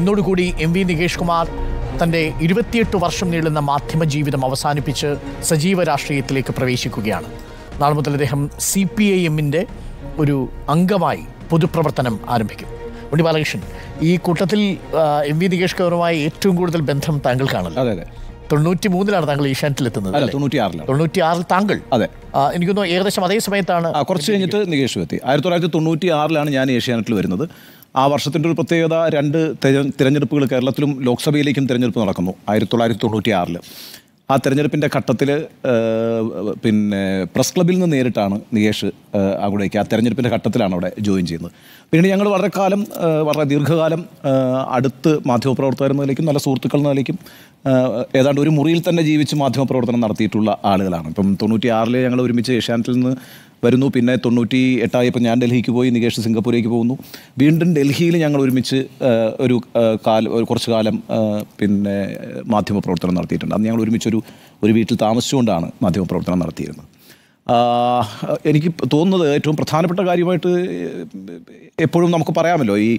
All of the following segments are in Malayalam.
എന്നോടുകൂടി എം വി നികേഷ് കുമാർ തൻ്റെ ഇരുപത്തിയെട്ട് വർഷം നീളുന്ന മാധ്യമ ജീവിതം അവസാനിപ്പിച്ച് സജീവ രാഷ്ട്രീയത്തിലേക്ക് പ്രവേശിക്കുകയാണ് നാളെ മുതൽ അദ്ദേഹം സി പി ഐ എമ്മിൻ്റെ ഒരു അംഗമായി പൊതുപ്രവർത്തനം ആരംഭിക്കും ഉണ്ണി ബാലകൃഷ്ണൻ ഈ കൂട്ടത്തിൽ എം വി നികേഷ് കുമാറുമായി ഏറ്റവും കൂടുതൽ ബന്ധം താങ്കൾക്കാണല്ലോ അതെ അതെ തൊണ്ണൂറ്റി മൂന്നിലാണ് താങ്കൾ ഏഷ്യാനെറ്റിൽ എത്തുന്നത് തൊണ്ണൂറ്റിയാറിൽ ആറിൽ താങ്കൾ അതെ എനിക്ക് ഏകദേശം അതേ സമയത്താണ് കുറച്ച് കഴിഞ്ഞിട്ട് നികേഷ് എത്തി ആയിരത്തി തൊള്ളായിരത്തി തൊണ്ണൂറ്റി ആറിലാണ് ഞാൻ ഏഷ്യാനെറ്റിൽ വരുന്നത് ആ വർഷത്തിൻ്റെ ഒരു പ്രത്യേകത രണ്ട് തിരഞ്ഞെടുപ്പുകൾ കേരളത്തിലും ലോക്സഭയിലേക്കും തിരഞ്ഞെടുപ്പ് നടക്കുന്നു ആയിരത്തി തൊള്ളായിരത്തി തൊണ്ണൂറ്റി ആറിൽ ആ തിരഞ്ഞെടുപ്പിൻ്റെ ഘട്ടത്തിൽ പിന്നെ പ്രസ് ക്ലബിൽ നിന്ന് നേരിട്ടാണ് നികേഷ് അവിടേക്ക് ആ തിരഞ്ഞെടുപ്പിൻ്റെ ഘട്ടത്തിലാണ് അവിടെ ജോയിൻ ചെയ്യുന്നത് പിന്നീട് ഞങ്ങൾ വളരെ കാലം വളരെ ദീർഘകാലം അടുത്ത് മാധ്യമപ്രവർത്തകർ എന്നതിലേക്കും നല്ല സുഹൃത്തുക്കൾ നിലയ്ക്കും ഏതാണ്ട് ഒരു മുറിയിൽ തന്നെ ജീവിച്ച് മാധ്യമപ്രവർത്തനം നടത്തിയിട്ടുള്ള ആളുകളാണ് ഇപ്പം തൊണ്ണൂറ്റി ആറിൽ ഞങ്ങൾ ഒരുമിച്ച് ഏഷ്യാനെറ്റിൽ നിന്ന് വരുന്നു പിന്നെ തൊണ്ണൂറ്റി എട്ടായപ്പോൾ ഞാൻ ഡൽഹിക്ക് പോയി നികേഷ് സിംഗപ്പൂരേക്ക് പോകുന്നു വീണ്ടും ഡൽഹിയിൽ ഞങ്ങൾ ഒരുമിച്ച് ഒരു കാലം ഒരു കുറച്ച് കാലം പിന്നെ മാധ്യമപ്രവർത്തനം നടത്തിയിട്ടുണ്ട് അന്ന് ഞങ്ങൾ ഒരുമിച്ചൊരു ഒരു വീട്ടിൽ താമസിച്ചുകൊണ്ടാണ് മാധ്യമപ്രവർത്തനം നടത്തിയിരുന്നത് എനിക്ക് തോന്നുന്നത് ഏറ്റവും പ്രധാനപ്പെട്ട കാര്യമായിട്ട് എപ്പോഴും നമുക്ക് പറയാമല്ലോ ഈ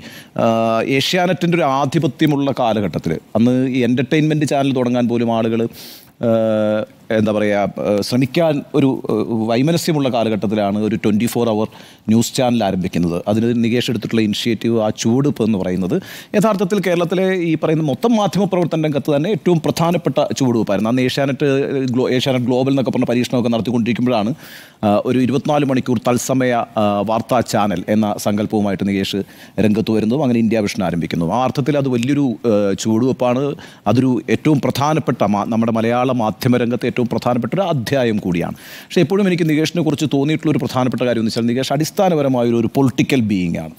ഏഷ്യാനെറ്റിൻ്റെ ഒരു ആധിപത്യമുള്ള കാലഘട്ടത്തിൽ അന്ന് ഈ എൻ്റർടൈൻമെൻറ്റ് ചാനൽ തുടങ്ങാൻ പോലും ആളുകൾ എന്താ പറയുക ശ്രമിക്കാൻ ഒരു വൈമനസ്യമുള്ള കാലഘട്ടത്തിലാണ് ഒരു twenty four hour news channel ആരംഭിക്കുന്നത് അതിന് നികേഷ് എടുത്തിട്ടുള്ള ഇനിഷ്യേറ്റീവ് ആ ചുവടുപ്പ് എന്ന് പറയുന്നത് യഥാർത്ഥത്തിൽ കേരളത്തിലെ ഈ പറയുന്ന മൊത്തം പ്രവർത്തന രംഗത്ത് തന്നെ ഏറ്റവും പ്രധാനപ്പെട്ട ചുവടുവെപ്പായിരുന്നു അന്ന് ഏഷ്യാനെറ്റ് ഗ്ലോ ഏഷ്യാനെറ്റ് ഗ്ലോബൽ എന്നൊക്കെ പറഞ്ഞ പരീക്ഷണമൊക്കെ നടത്തിക്കൊണ്ടിരിക്കുമ്പോഴാണ് ഒരു ഇരുപത്തിനാല് മണിക്കൂർ തത്സമയ വാർത്താ ചാനൽ എന്ന സങ്കല്പവുമായിട്ട് നികേഷ് രംഗത്ത് വരുന്നതും അങ്ങനെ ഇന്ത്യ വിഷൻ ആരംഭിക്കുന്നു ആ അർത്ഥത്തിൽ അത് വലിയൊരു ചുവടുവെപ്പാണ് അതൊരു ഏറ്റവും പ്രധാനപ്പെട്ട നമ്മുടെ മലയാള മാധ്യമരംഗത്തെ ഏറ്റവും പ്രധാനപ്പെട്ട ഒരു അധ്യായം കൂടിയാണ് പക്ഷേ എപ്പോഴും എനിക്ക് നികേഷിനെ കുറിച്ച് തോന്നിയിട്ടുള്ള ഒരു പ്രധാനപ്പെട്ട കാര്യം എന്ന് വെച്ചാൽ നികേഷ് അടിസ്ഥാനപരമായ ഒരു പൊളിറ്റിക്കൽ ബീയിങ് ആണ്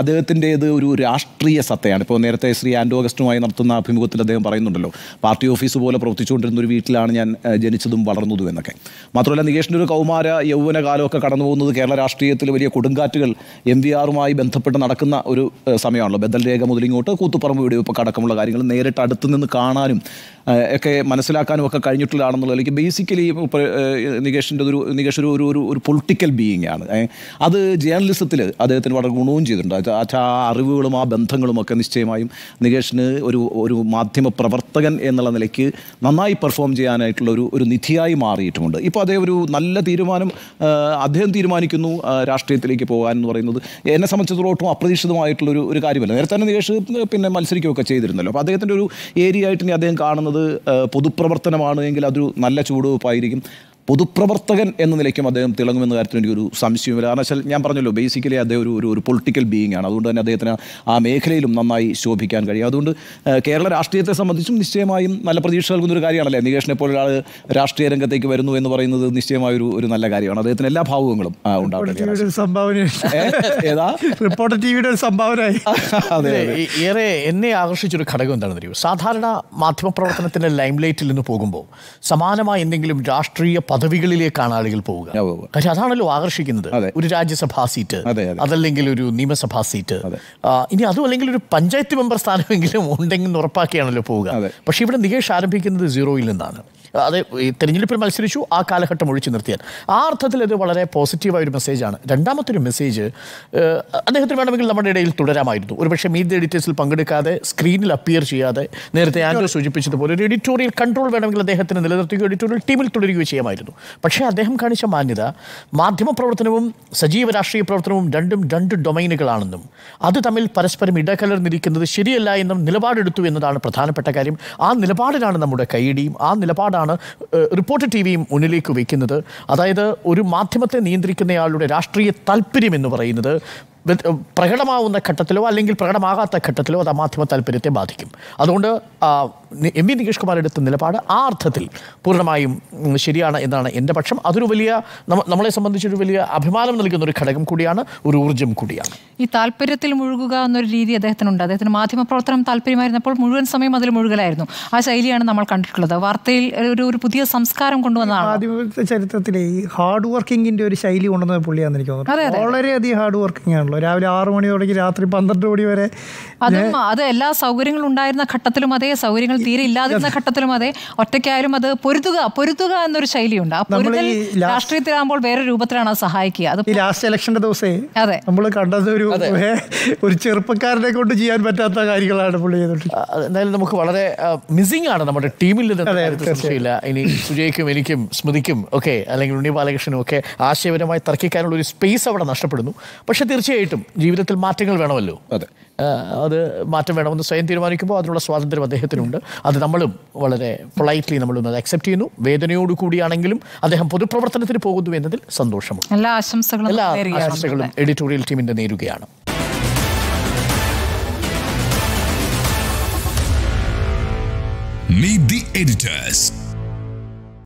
അദ്ദേഹത്തിൻ്റേത് ഒരു രാഷ്ട്രീയ സത്തയാണ് ഇപ്പോൾ നേരത്തെ ശ്രീ ആൻഡോ അഗസ്റ്റുമായി നടത്തുന്ന അഭിമുഖത്തിൽ അദ്ദേഹം പറയുന്നുണ്ടല്ലോ പാർട്ടി ഓഫീസ് പോലെ പ്രവർത്തിച്ചുകൊണ്ടിരുന്ന ഒരു വീട്ടിലാണ് ഞാൻ ജനിച്ചതും വളർന്നതും എന്നൊക്കെ മാത്രമല്ല നികേഷിൻ്റെ ഒരു കൗമാര യൗവന കാലമൊക്കെ കടന്നു പോകുന്നത് കേരള രാഷ്ട്രീയത്തിൽ വലിയ കൊടുങ്കാറ്റുകൾ എം വി ആറുമായി ബന്ധപ്പെട്ട് നടക്കുന്ന ഒരു സമയമാണല്ലോ ബദൽ രേഖ മുതലിങ്ങോട്ട് കൂത്തുപറമ്പ് വെടിവെപ്പൊക്കെ അടക്കമുള്ള കാര്യങ്ങൾ നേരിട്ട് അടുത്ത് നിന്ന് കാണാനും ഒക്കെ മനസ്സിലാക്കാനും ഒക്കെ അല്ലെങ്കിൽ ബേസിക്കലി നികേഷിൻ്റെ ഒരു നികേഷ് ഒരു ഒരു ഒരു പൊളിറ്റിക്കൽ ബീയിങ് ആണ് അത് ജേർണലിസത്തിൽ അദ്ദേഹത്തിന് വളരെ ഗുണവും ചെയ്തിട്ടുണ്ട് ആ അറിവുകളും ആ ബന്ധങ്ങളും ഒക്കെ നിശ്ചയമായും നികേഷിന് ഒരു ഒരു മാധ്യമ പ്രവർത്തകൻ എന്നുള്ള നിലയ്ക്ക് നന്നായി പെർഫോം ചെയ്യാനായിട്ടുള്ള ഒരു ഒരു നിധിയായി മാറിയിട്ടുമുണ്ട് ഇപ്പോൾ അതേ ഒരു നല്ല തീരുമാനം അദ്ദേഹം തീരുമാനിക്കുന്നു രാഷ്ട്രീയത്തിലേക്ക് പോകാൻ എന്ന് പറയുന്നത് എന്നെ സംബന്ധിച്ചിടത്തോളം അപ്രതീക്ഷിതമായിട്ടുള്ള അപ്രതീക്ഷിതമായിട്ടുള്ളൊരു ഒരു കാര്യമല്ല നേരത്തെ തന്നെ നികേഷ് പിന്നെ മത്സരിക്കുകയൊക്കെ ചെയ്തിരുന്നല്ലോ അപ്പോൾ അദ്ദേഹത്തിൻ്റെ ഒരു ഏരിയ ആയിട്ട് ഇനി അദ്ദേഹം കാണുന്നത് പൊതുപ്രവർത്തനമാണ് എങ്കിൽ അതൊരു നല്ല ചുവടുവെപ്പായിരിക്കും പൊതുപ്രവർത്തകൻ എന്ന നിലയ്ക്കും അദ്ദേഹം തിളങ്ങുമെന്ന കാര്യത്തിൽ എനിക്കൊരു സംശയമില്ല കാരണം വെച്ചാൽ ഞാൻ പറഞ്ഞല്ലോ ബേസിക്കലി അദ്ദേഹം ഒരു ഒരു പൊളിറ്റിക്കൽ ബീയിങ് ആണ് അതുകൊണ്ട് തന്നെ അദ്ദേഹത്തിന് ആ മേഖലയിലും നന്നായി ശോഭിക്കാൻ കഴിയും അതുകൊണ്ട് കേരള രാഷ്ട്രീയത്തെ സംബന്ധിച്ചും നിശ്ചയമായും നല്ല പ്രതീക്ഷ നൽകുന്ന ഒരു കാര്യമാണല്ലേ നികേഷിനെ പോലെ ഒരാൾ രാഷ്ട്രീയ രംഗത്തേക്ക് വരുന്നു എന്ന് പറയുന്നത് നിശ്ചയമായ ഒരു ഒരു നല്ല കാര്യമാണ് അദ്ദേഹത്തിന് എല്ലാ ഭാവങ്ങളും ഉണ്ടാവും സംഭാവന റിപ്പോർട്ടർ ഒരു ഏറെ എന്നെ ആകർഷിച്ചൊരു ഘടകം എന്താണെന്ന് അറിയുമോ സാധാരണ മാധ്യമപ്രവർത്തനത്തിൻ്റെ ലൈംലൈറ്റിൽ നിന്ന് പോകുമ്പോൾ സമാനമായ എന്തെങ്കിലും രാഷ്ട്രീയ പദവികളിലേക്കാണ് ആളുകൾ പോവുക പക്ഷെ അതാണല്ലോ ആകർഷിക്കുന്നത് ഒരു രാജ്യസഭാ സീറ്റ് അതല്ലെങ്കിൽ ഒരു നിയമസഭാ സീറ്റ് ഇനി അതും അല്ലെങ്കിൽ ഒരു പഞ്ചായത്ത് മെമ്പർ സ്ഥാനമെങ്കിലും ഉണ്ടെങ്കിൽ ഉറപ്പാക്കിയാണല്ലോ പോവുക പക്ഷെ ഇവിടെ നികേഷ് ആരംഭിക്കുന്നത് സീറോയിൽ നിന്നാണ് അത് തെരഞ്ഞെടുപ്പിൽ മത്സരിച്ചു ആ കാലഘട്ടം ഒഴിച്ചു നിർത്തിയാൽ ആ അർത്ഥത്തിൽ അത് വളരെ പോസിറ്റീവായൊരു മെസ്സേജാണ് ഒരു മെസ്സേജ് അദ്ദേഹത്തിന് വേണമെങ്കിൽ നമ്മുടെ ഇടയിൽ തുടരാമായിരുന്നു ഒരുപക്ഷെ മീഡിയ എഡിറ്റേഴ്സിൽ പങ്കെടുക്കാതെ സ്ക്രീനിൽ അപ്പിയർ ചെയ്യാതെ നേരത്തെ ആൻഡോ സൂചിപ്പിച്ചതുപോലെ ഒരു എഡിറ്റോറിയൽ കൺട്രോൾ വേണമെങ്കിൽ അദ്ദേഹത്തിന് നിലനിർത്തുകയോ എഡിറ്റോറിയൽ ടീമിൽ തുടരുകയോ ചെയ്യാമായിരുന്നു ആയിരുന്നു പക്ഷേ അദ്ദേഹം കാണിച്ച മാന്യത മാധ്യമപ്രവർത്തനവും സജീവ രാഷ്ട്രീയ പ്രവർത്തനവും രണ്ടും രണ്ട് ഡൊമൈനുകളാണെന്നും അത് തമ്മിൽ പരസ്പരം ഇടകലർന്നിരിക്കുന്നത് ശരിയല്ല എന്നും നിലപാടെടുത്തു എന്നതാണ് പ്രധാനപ്പെട്ട കാര്യം ആ നിലപാടിലാണ് നമ്മുടെ കൈയിടിയും ആ നിലപാടാണ് റിപ്പോർട്ട് ടി വിയും മുന്നിലേക്ക് വയ്ക്കുന്നത് അതായത് ഒരു മാധ്യമത്തെ നിയന്ത്രിക്കുന്നയാളുടെ രാഷ്ട്രീയ താല്പര്യം എന്ന് പറയുന്നത് പ്രകടമാവുന്ന ഘട്ടത്തിലോ അല്ലെങ്കിൽ പ്രകടമാകാത്ത ഘട്ടത്തിലോ അത് മാധ്യമ താല്പര്യത്തെ ബാധിക്കും അതുകൊണ്ട് എം വി നികേഷ് കുമാർ എടുത്ത നിലപാട് ആ അർത്ഥത്തിൽ പൂർണ്ണമായും ശരിയാണ് എന്നാണ് എൻ്റെ പക്ഷം അതൊരു വലിയ നമ്മളെ സംബന്ധിച്ചൊരു വലിയ അഭിമാനം നൽകുന്ന ഒരു ഘടകം കൂടിയാണ് ഒരു ഊർജ്ജം കൂടിയാണ് ഈ താല്പര്യത്തിൽ മുഴുകുക എന്നൊരു രീതി അദ്ദേഹത്തിനുണ്ട് അദ്ദേഹത്തിന് മാധ്യമപ്രവർത്തനം താല്പര്യമായിരുന്നപ്പോൾ മുഴുവൻ സമയം അതിൽ മുഴുകലായിരുന്നു ആ ശൈലിയാണ് നമ്മൾ കണ്ടിട്ടുള്ളത് വാർത്തയിൽ ഒരു ഒരു പുതിയ സംസ്കാരം കൊണ്ടുവന്നതാണ് മാധ്യമ ചരിത്രത്തിലെ ഹാർഡ് വർക്കിംഗിന്റെ ഒരു ശൈലി കൊണ്ടുവന്നത് പുള്ളിയാണെന്ന് എനിക്ക് തോന്നുന്നു വളരെയധികം ഹാർഡ് വർക്കിംഗ് ആണല്ലോ ഉള്ളൂ രാവിലെ ആറു മണി തുടങ്ങി രാത്രി പന്ത്രണ്ട് മണി വരെ അതും അത് എല്ലാ സൗകര്യങ്ങളും ഉണ്ടായിരുന്ന ഘട്ടത്തിലും അതേ സൗകര്യങ്ങൾ തീരെ ഇല്ലാതിരുന്ന ഘട്ടത്തിലും അതേ ഒറ്റയ്ക്കായാലും അത് പൊരുതുക പൊരുതുക എന്നൊരു ശൈലിയുണ്ട് ആ രാഷ്ട്രീയത്തിലാകുമ്പോൾ വേറെ രൂപത്തിലാണ് അത് സഹായിക്കുക അത് ലാസ്റ്റ് ഇലക്ഷന്റെ ദിവസേ അതെ നമ്മൾ കണ്ടത് ഒരു ഒരു ചെറുപ്പക്കാരനെ കൊണ്ട് ചെയ്യാൻ പറ്റാത്ത കാര്യങ്ങളാണ് പുള്ളി എന്തായാലും നമുക്ക് വളരെ മിസ്സിംഗ് ആണ് നമ്മുടെ ടീമിൽ ഇനി സുജയ്ക്കും എനിക്കും സ്മൃതിക്കും ഒക്കെ അല്ലെങ്കിൽ ഉണ്ണി ബാലകൃഷ്ണനും ഒക്കെ ആശയപരമായി തർക്കിക്കാനുള്ള ഒരു സ്പേസ് അവിടെ നഷ്ടപ്പെടുന്നു പക്ഷേ തീർച്ചയായും തീർച്ചയായിട്ടും ജീവിതത്തിൽ മാറ്റങ്ങൾ വേണമല്ലോ അതെ അത് മാറ്റം വേണമെന്ന് സ്വയം തീരുമാനിക്കുമ്പോൾ അതിനുള്ള സ്വാതന്ത്ര്യം അദ്ദേഹത്തിനുണ്ട് അത് നമ്മളും വളരെ പൊളൈറ്റ്ലി നമ്മൾ അത് അക്സെപ്റ്റ് ചെയ്യുന്നു വേദനയോട് കൂടിയാണെങ്കിലും അദ്ദേഹം പൊതുപ്രവർത്തനത്തിന് പോകുന്നു എന്നതിൽ സന്തോഷമുണ്ട് എല്ലാ ആശംസകളും എല്ലാ ആശംസകളും എഡിറ്റോറിയൽ ടീമിന്റെ നേരുകയാണ് Meet the editors.